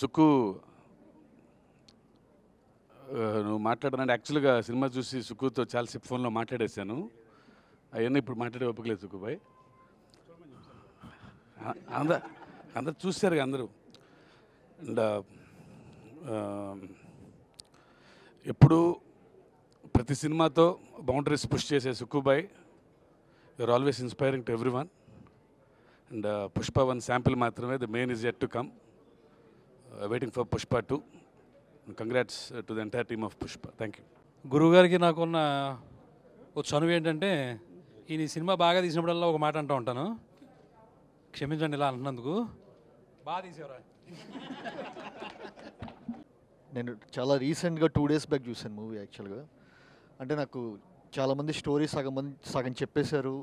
సుక్కు నువ్వు మాట్లాడనంటే యాక్చువల్గా సినిమా చూసి సుక్కుతో చాలాసేపు ఫోన్లో మాట్లాడేశాను అవన్నీ ఇప్పుడు మాట్లాడే ఒప్పుకోలేదు సుక్కుబాయ్ అందరు అందరు చూశారు అందరూ అండ్ ఎప్పుడు ప్రతి సినిమాతో బౌండరీస్ పుష్ చేసే సుక్కుబాయ్ you are always inspiring to every one and Pushpa one sample మాత్రమే the main is yet to come waiting for Pushpa two congrats to the entire team of Pushpa thank you గురువుగారికి నాకున్న ఓ చనువు ఏంటంటే ఈయన సినిమా బాగా తీసినప్పుడల్లా ఒక మాట అంటూ ఉంటాను క్షమించండి ఇలా అంటున్నందుకు బాగా తీసేవరా నేను చాలా రీసెంట్గా టూ డేస్ బ్యాక్ చూశాను మూవీ యాక్చువల్గా అంటే నాకు చాలామంది స్టోరీ సగం మంది సగం చెప్పేశారు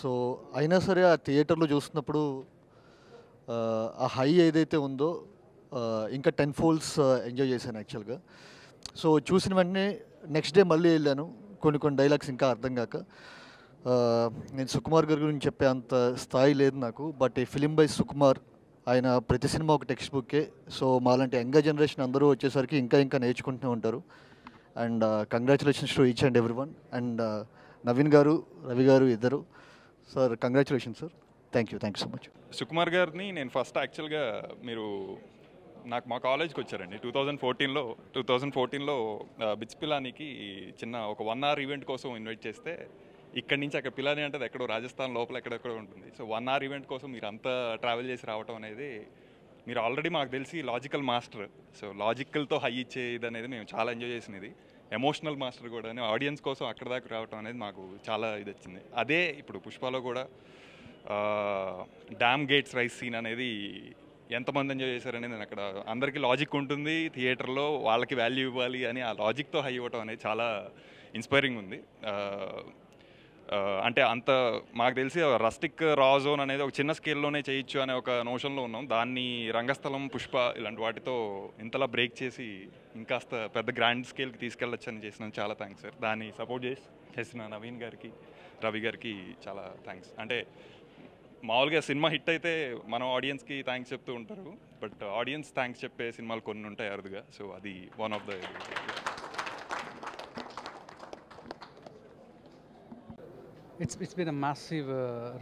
సో అయినా సరే ఆ థియేటర్లో చూస్తున్నప్పుడు ఆ హై ఏదైతే ఉందో Uh, ఇంకా టెన్ ఫోల్స్ ఎంజాయ్ చేశాను యాక్చువల్గా సో చూసిన వెంటనే నెక్స్ట్ డే మళ్ళీ వెళ్ళాను కొన్ని కొన్ని డైలాగ్స్ ఇంకా అర్థం కాక uh, నేను సుకుమార్ గారి గురించి చెప్పే అంత స్థాయి లేదు నాకు బట్ ఈ ఫిలిం బై సుకుమార్ ఆయన ప్రతి సినిమా ఒక టెక్స్ట్ బుక్కే సో మాలాంటి యంగర్ జనరేషన్ అందరూ వచ్చేసరికి ఇంకా ఇంకా నేర్చుకుంటూనే ఉంటారు and congratulations to each and every one and Naveen గారు రవి గారు ఇద్దరు sir congratulations sir thank you thank you so much Sukumar గారిని నేను ఫస్ట్ యాక్చువల్గా మీరు నాకు మా కాలేజ్కి వచ్చారండి టూ థౌజండ్ ఫోర్టీన్లో టూ థౌజండ్ ఫోర్టీన్లో బిచ్ పిలానికి చిన్న ఒక వన్ అవర్ ఈవెంట్ కోసం ఇన్వైట్ చేస్తే ఇక్కడి నుంచి అక్కడ పిల్లని అంటే ఎక్కడో రాజస్థాన్ లోపల ఎక్కడెక్కడో ఉంటుంది సో వన్ అవర్ ఈవెంట్ కోసం మీరు అంతా ట్రావెల్ చేసి రావటం అనేది మీరు ఆల్రెడీ మాకు తెలిసి లాజికల్ మాస్టర్ సో లాజికల్తో హై ఇచ్చేది అనేది మేము చాలా ఎంజాయ్ చేసినది ఎమోషనల్ మాస్టర్ కూడా ఆడియన్స్ కోసం అక్కడ దాకా రావటం అనేది మాకు చాలా ఇది వచ్చింది అదే ఇప్పుడు పుష్పలో కూడా డ్యామ్ గేట్స్ రైస్ సీన్ అనేది ఎంతమంది ఎంజాయ్ చేశారని నేను అక్కడ అందరికీ లాజిక్ ఉంటుంది థియేటర్లో వాళ్ళకి వాల్యూ ఇవ్వాలి అని ఆ లాజిక్తో హై ఇవ్వటం అనేది చాలా ఇన్స్పైరింగ్ ఉంది అంటే అంత మాకు తెలిసి రస్టిక్ రా జోన్ అనేది ఒక చిన్న స్కేల్లోనే చేయొచ్చు అనే ఒక నోషన్లో ఉన్నాం దాన్ని రంగస్థలం పుష్ప ఇలాంటి వాటితో ఇంతలా బ్రేక్ చేసి ఇంకాస్త పెద్ద గ్రాండ్ స్కేల్కి తీసుకెళ్ళొచ్చు అని చేసినాను చాలా థ్యాంక్స్ సార్ దాన్ని సపోర్ట్ చేసి చేసిన నవీన్ గారికి రవి గారికి చాలా థ్యాంక్స్ అంటే మామూలుగా సినిమా హిట్ అయితే మనం ఆడియన్స్కి థ్యాంక్స్ చెప్తూ ఉంటారు బట్ ఆడియన్స్ థ్యాంక్స్ చెప్పే సినిమాలు కొన్ని ఉంటాయి అరుదుగా సో అది one of the it's it's been a massive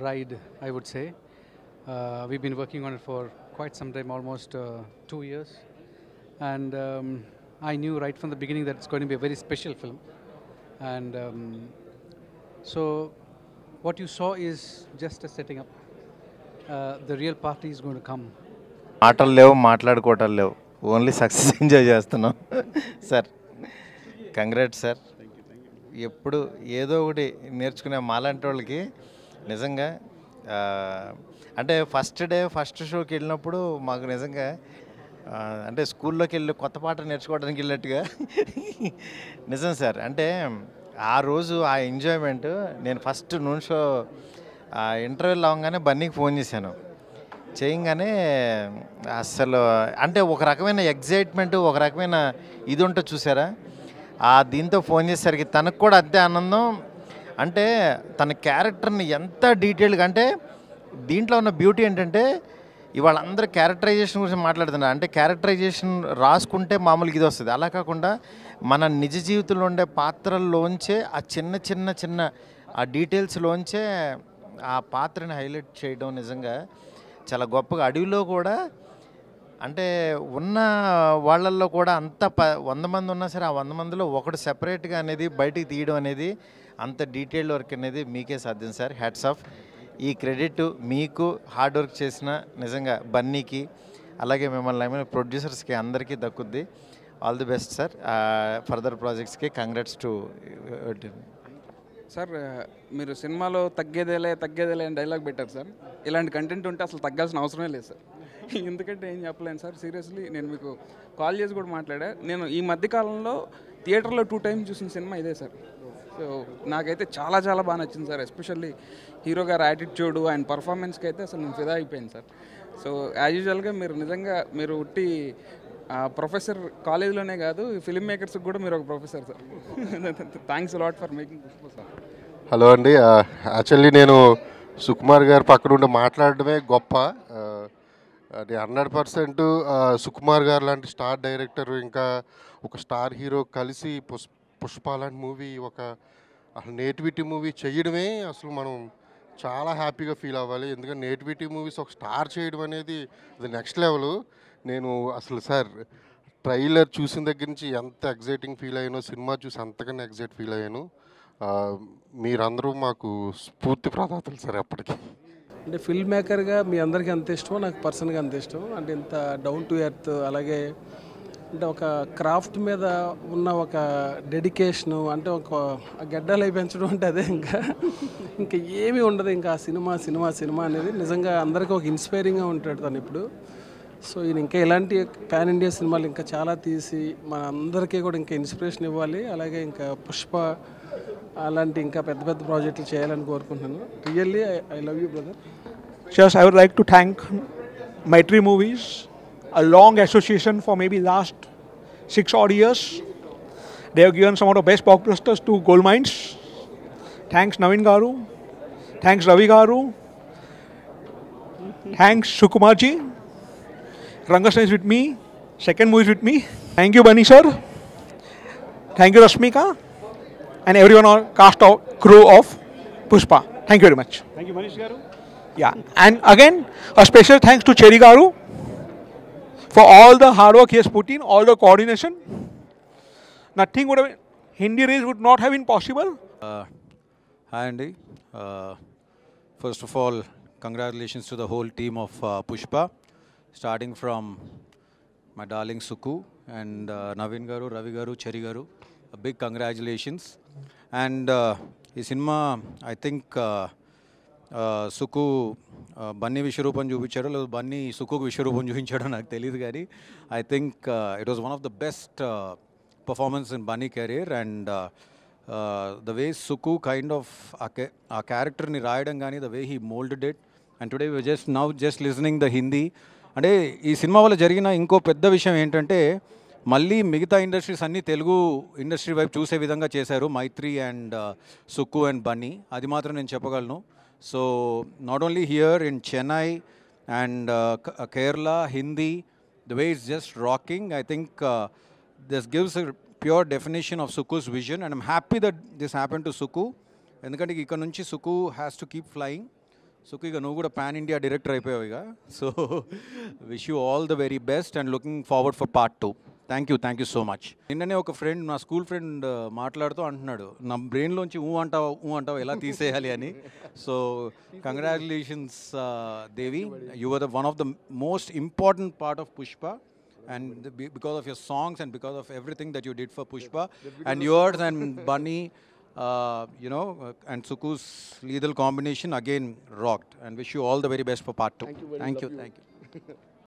ride I would say we been working on it for quite some time almost two years and I knew right from the beginning that it's going be very special film and so what you saw is just a setting up the real party come ఆటలు లేవు మాట్లాడుకోవటం లేవు only success enjoy చేస్తున్నాం sir congrats sir ఎప్పుడు ఏదో ఒకటి నేర్చుకునే మాలాంటి వాళ్ళకి నిజంగా అంటే ఫస్ట్ డే ఫస్ట్ షోకి వెళ్ళినప్పుడు మాకు నిజంగా అంటే స్కూల్లోకి వెళ్ళి కొత్త పాట నేర్చుకోవడానికి వెళ్ళినట్టుగా నిజం సార్ అంటే ఆ రోజు ఆ ఎంజాయ్మెంట్ నేను ఫస్ట్ నూనె షో ఆ ఇంటర్వ్యూలో అవగానే బన్నీకి ఫోన్ చేశాను చేయంగానే అస్సలు అంటే ఒక రకమైన ఎగ్జైట్మెంట్ ఒక రకమైన ఇది ఉంటే చూసారా ఆ దీంతో ఫోన్ చేసేసరికి తనకు కూడా అంతే ఆనందం అంటే తన క్యారెక్టర్ని ఎంత డీటెయిల్గా అంటే దీంట్లో ఉన్న బ్యూటీ ఏంటంటే ఇవాళ అందరూ క్యారెక్టరైజేషన్ గురించి మాట్లాడుతున్నారు అంటే క్యారెక్టరైజేషన్ రాసుకుంటే మామూలుగా ఇది వస్తుంది అలా కాకుండా మన నిజ జీవితంలో ఉండే పాత్రల్లోంచే ఆ చిన్న చిన్న చిన్న ఆ డీటెయిల్స్లోంచే ఆ పాత్రని హైలైట్ చేయడం నిజంగా చాలా గొప్పగా అడవిలో కూడా అంటే ఉన్న వాళ్ళల్లో కూడా అంత ప వంద మంది ఉన్నా సరే ఆ వంద మందిలో ఒకటి సెపరేట్గా అనేది బయటికి తీయడం అనేది అంత డీటెయిల్డ్ వర్క్ అనేది మీకే సాధ్యం సార్ హ్యాట్స్ ఆఫ్ ఈ క్రెడిట్ మీకు హార్డ్ వర్క్ చేసిన నిజంగా బన్నీకి అలాగే మిమ్మల్ని ప్రొడ్యూసర్స్కి అందరికీ దక్కుద్ది all the best sir further ప్రాజెక్ట్స్కి కంగ్రాట్స్ టు సార్ మీరు సినిమాలో తగ్గేదేలే తగ్గేదేలే అని డైలాగ్ పెట్టారు సార్ ఇలాంటి కంటెంట్ ఉంటే అసలు తగ్గాల్సిన అవసరమే లేదు సార్ ఎందుకంటే ఏం చెప్పలేను సార్ సీరియస్లీ నేను మీకు కాల్ చేసి కూడా మాట్లాడా నేను ఈ మధ్య కాలంలో థియేటర్లో టూ టైమ్స్ చూసిన సినిమా ఇదే సార్ సో నాకైతే చాలా చాలా బాగా నచ్చింది సార్ ఎస్పెషల్లీ హీరో గారు యాటిట్యూడ్ అండ్ పర్ఫార్మెన్స్కి అయితే అసలు నేను ఫిదా అయిపోయాను సార్ సో యాజ్ యూజువల్గా మీరు నిజంగా మీరు ఉట్టి ప్రొఫెసర్ కాలేజీలోనే కాదు ఫిలిం మేకర్స్కి కూడా మీరు ఒక professor sir thanks lot for making hello అండి యాక్చువల్లీ నేను సుకుమార్ గారు పక్కన ఉండి మాట్లాడడమే గొప్ప హండ్రెడ్ పర్సెంట్ సుకుమార్ గారు లాంటి స్టార్ డైరెక్టర్ ఇంకా ఒక స్టార్ హీరో కలిసి పుష్ప లాంటి మూవీ ఒక నేటివిటీ మూవీ చేయడమే అసలు మనం చాలా హ్యాపీగా ఫీల్ అవ్వాలి ఎందుకంటే నేటివిటీ మూవీస్ ఒక స్టార్ చేయడం అనేది అది నెక్స్ట్ లెవెల్ నేను అసలు సార్ ట్రైలర్ చూసిన దగ్గర నుంచి ఎంత ఎగ్జైటింగ్ ఫీల్ అయ్యానో సినిమా చూసి అంతకన్నా ఎగ్జైట్ ఫీల్ అయ్యాను మీరందరూ మాకు స్ఫూర్తి ప్రదాతలు సార్ అప్పటికి అంటే ఫిల్మ్ మేకర్గా మీ అందరికీ అంత ఇష్టమో నాకు పర్సన్గా అంత ఇష్టం అంటే ఇంత డౌన్ టు ఎర్త్ అలాగే అంటే ఒక క్రాఫ్ట్ మీద ఉన్న ఒక డెడికేషను అంటే ఒక గడ్డలు పెంచడం అంటే అదే ఇంకా ఇంకా ఏమీ ఉండదు ఇంకా సినిమా సినిమా సినిమా అనేది నిజంగా అందరికీ ఒక ఇన్స్పైరింగ్గా ఉంటాడు తను ఇప్పుడు సో ఇ ఇంకా ఇలాంటి ఒక ప్యాన్ ఇండియా సినిమా ఇంకా చాలా తీసి మనందరికీ కూడా ఇంకా ఇన్స్పిరేషన్ ఇవ్వాలి అలాగే ఇంకా పుష్ప అలాంటి ఇంకా పెద్ద పెద్ద ప్రాజెక్టులు చేయాలని కోరుకుంటున్నాను really I love you brother just I would like to thank Mythri Movies a long association for maybe last 6 years they have given some of the best blockbusters to gold minds thanks Naveen గారు thanks Ravi గారు thanks Sukumar ji Rangashna is with me. Second movie is with me. Thank you, Bunny sir. Thank you, Rashmika. And everyone on cast of crew of Pushpa. Thank you very much. Thank you, Manish Garu. Yeah. And again, a special thanks to Cherry Garu for all the hard work he has put in, all the coordination. Nothing would have been, Hindi race would not have been possible. Uh, hi, Andy. Uh, first of all, congratulations to the whole team of uh, Pushpa. Starting from my darling Suku and Naveen గారు రవి గారు చెరి గారు big congratulations and ఈ సినిమా I think Suku Bunny విశ్వరూపం చూపించాడు లేదు బన్నీ సుకుకు విశ్వరూపం చూపించాడో నాకు తెలియదు కానీ I think it was one of the best performance in Bunny career and the way Suku kind of ఆ క్యారెక్టర్ని రాయడం కానీ the way he moulded and today just now just listening the Hindi అంటే ఈ సినిమా వల్ల జరిగిన ఇంకో పెద్ద విషయం ఏంటంటే మళ్ళీ మిగతా ఇండస్ట్రీస్ అన్నీ తెలుగు ఇండస్ట్రీ వైపు చూసే విధంగా చేశారు మైత్రి అండ్ సుక్కు అండ్ బన్నీ అది మాత్రం నేను చెప్పగలను so not only here in Chennai and Kerala Hindi the way is just rocking I think this gives pure definition of Suku's vision and I'm happy that this happen to Suku ఎందుకంటే ఇక్కడ నుంచి Suku has to keep flying so ఇక నువ్వు కూడా pan India director అయిపోయావు ఇక so wish you all the very best and looking forward for part two thank you thank you so much నిన్ననే ఒక ఫ్రెండ్ నా స్కూల్ ఫ్రెండ్ uh, మాట్లాడుతూ అంటున్నాడు నా బ్రెయిన్లోంచి ఊ అంటావు ఊ అంటావు ఎలా తీసేయాలి అని so congratulations Devi you are the one of the most important part of Pushpa and because of your songs and because of everything that you did for Pushpa and yours and Bunny Uh, you know, uh, and Suku's lethal combination again rocked. And wish you all the very best for part two. Thank you. Very thank you. Thank you.